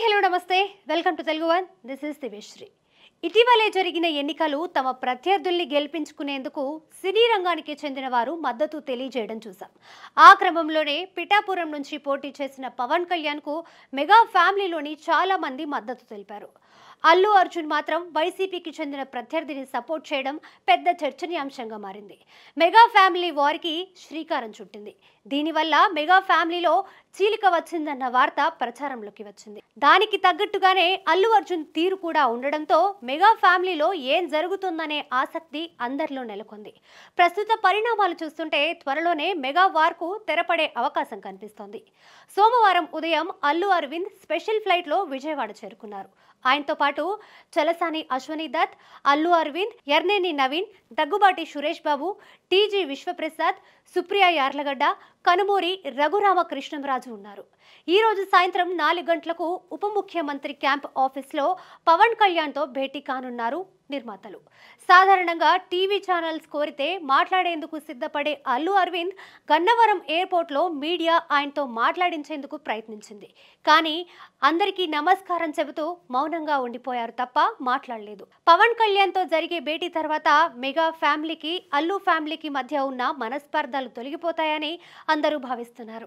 hi hello నమస్తే welcome to Telugu one this is Diveshree ఇటీవలే జరిగిన ఎన్నికలు తమ ప్రత్యర్థుల్ని గెలిపించుకునేందుకు సినీ రంగానికి చెందిన వారు మద్దతు తెలియజేయడం చూశాం ఆ క్రమంలోనే పిఠాపురం నుంచి పోటీ చేసిన పవన్ కళ్యాణ్కు మెగా ఫ్యామిలీలోని చాలా మంది మద్దతు తెలిపారు అల్లు అర్జున్ మాత్రం వైసీపీకి చెందిన ప్రత్యర్థిని సపోర్ట్ చేయడం పెద్ద చర్చనీయాంశంగా మారింది మెగా ఫ్యామిలీ వారికి శ్రీకారం చుట్టింది దీనివల్ల మెగా ఫ్యామిలీలో చీలిక వచ్చిందన్న వార్త ప్రచారంలోకి వచ్చింది దానికి తగ్గట్టుగానే అల్లు అర్జున్ తీరు కూడా ఉండడంతో మెగా ఫ్యామిలీలో ఏం జరుగుతుందనే ఆసక్తి అందరిలో నెలకొంది ప్రస్తుత పరిణామాలు చూస్తుంటే త్వరలోనే మెగా వార్కు తెరపడే అవకాశం కనిపిస్తోంది సోమవారం ఉదయం అల్లు అరవింద్ స్పెషల్ ఫ్లైట్లో విజయవాడ చేరుకున్నారు ఆయనతో పాటు చలసాని అశ్వని దత్ అల్లు అరవింద్ ఎర్నేని నవీన్ దగ్గుబాటి సురేష్ బాబు టీజీ విశ్వప్రసాద్ సుప్రియ యార్లగడ్డ కనుమూరి రఘురామకృష్ణం రాజు ఉన్నారు ఈరోజు సాయంత్రం నాలుగు గంటలకు ఉప ముఖ్యమంత్రి క్యాంప్ ఆఫీస్లో పవన్ కళ్యాణ్తో భేటీ కానున్నారు నిర్మాతలు సాధారణంగా టీవీ ఛానల్స్ కోరితే మాట్లాడేందుకు సిద్ధపడే అల్లు అరవింద్ గన్నవరం ఎయిర్పోర్ట్లో మీడియా ఆయనతో మాట్లాడించేందుకు ప్రయత్నించింది కానీ అందరికీ నమస్కారం చెబుతూ మౌనంగా ఉండిపోయారు తప్ప మాట్లాడలేదు పవన్ కళ్యాణ్తో జరిగే భేటీ తర్వాత మెగా ఫ్యామిలీకి అల్లు ఫ్యామిలీకి మధ్య ఉన్న మనస్పర్ధలు తొలగిపోతాయని అందరూ భావిస్తున్నారు